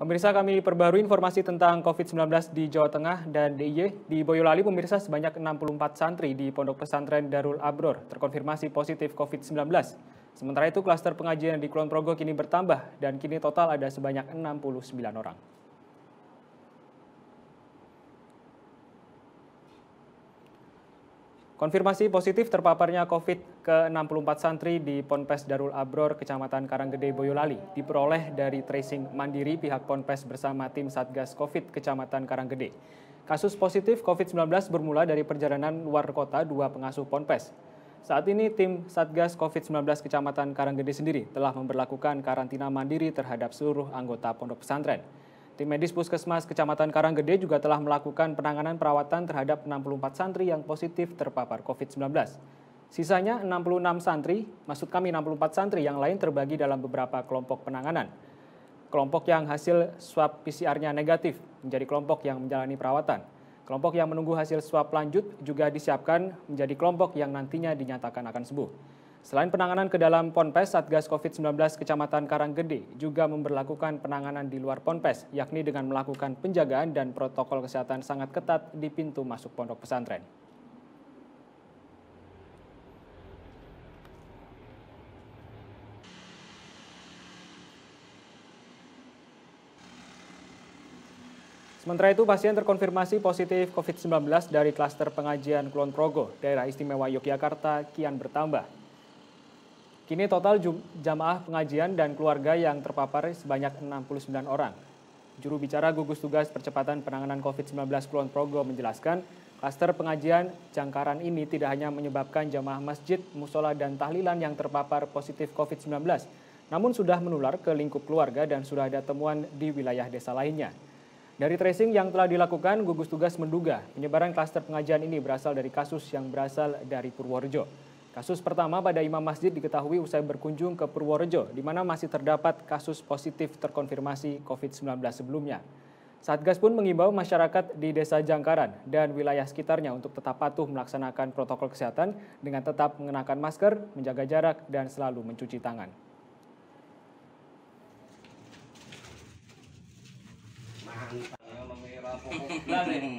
Pemirsa kami perbarui informasi tentang COVID-19 di Jawa Tengah dan DIY. Di Boyolali, pemirsa sebanyak 64 santri di Pondok Pesantren Darul Abror terkonfirmasi positif COVID-19. Sementara itu, klaster pengajian di Kulon Progo kini bertambah dan kini total ada sebanyak 69 orang. Konfirmasi positif terpaparnya COVID ke-64 santri di Ponpes Darul Abror, Kecamatan Karanggede, Boyolali, diperoleh dari tracing mandiri pihak Ponpes bersama tim Satgas COVID Kecamatan Karanggede. Kasus positif COVID-19 bermula dari perjalanan luar kota dua pengasuh Ponpes. Saat ini tim Satgas COVID-19 Kecamatan Karanggede sendiri telah memperlakukan karantina mandiri terhadap seluruh anggota pondok pesantren. Tim medis Puskesmas Kecamatan Karanggede juga telah melakukan penanganan perawatan terhadap 64 santri yang positif terpapar COVID-19. Sisanya 66 santri, maksud kami 64 santri yang lain terbagi dalam beberapa kelompok penanganan. Kelompok yang hasil swab PCR-nya negatif menjadi kelompok yang menjalani perawatan. Kelompok yang menunggu hasil swab lanjut juga disiapkan menjadi kelompok yang nantinya dinyatakan akan sembuh. Selain penanganan ke dalam Ponpes, Satgas COVID-19 Kecamatan Karanggede juga memperlakukan penanganan di luar Ponpes, yakni dengan melakukan penjagaan dan protokol kesehatan sangat ketat di pintu masuk pondok pesantren. Sementara itu, pasien terkonfirmasi positif COVID-19 dari klaster pengajian Kulon Progo, daerah istimewa Yogyakarta, kian bertambah. Kini total jamaah pengajian dan keluarga yang terpapar sebanyak 69 orang. Juru bicara gugus tugas percepatan penanganan COVID-19 Kulon Progo menjelaskan, kluster pengajian jangkaran ini tidak hanya menyebabkan jamaah masjid, musola, dan tahlilan yang terpapar positif COVID-19, namun sudah menular ke lingkup keluarga dan sudah ada temuan di wilayah desa lainnya. Dari tracing yang telah dilakukan, gugus tugas menduga penyebaran kluster pengajian ini berasal dari kasus yang berasal dari Purworejo. Kasus pertama pada imam masjid diketahui usai berkunjung ke Purworejo, di mana masih terdapat kasus positif terkonfirmasi COVID-19 sebelumnya. Satgas pun mengimbau masyarakat di Desa Jangkaran dan wilayah sekitarnya untuk tetap patuh melaksanakan protokol kesehatan dengan tetap mengenakan masker, menjaga jarak, dan selalu mencuci tangan. Mantap.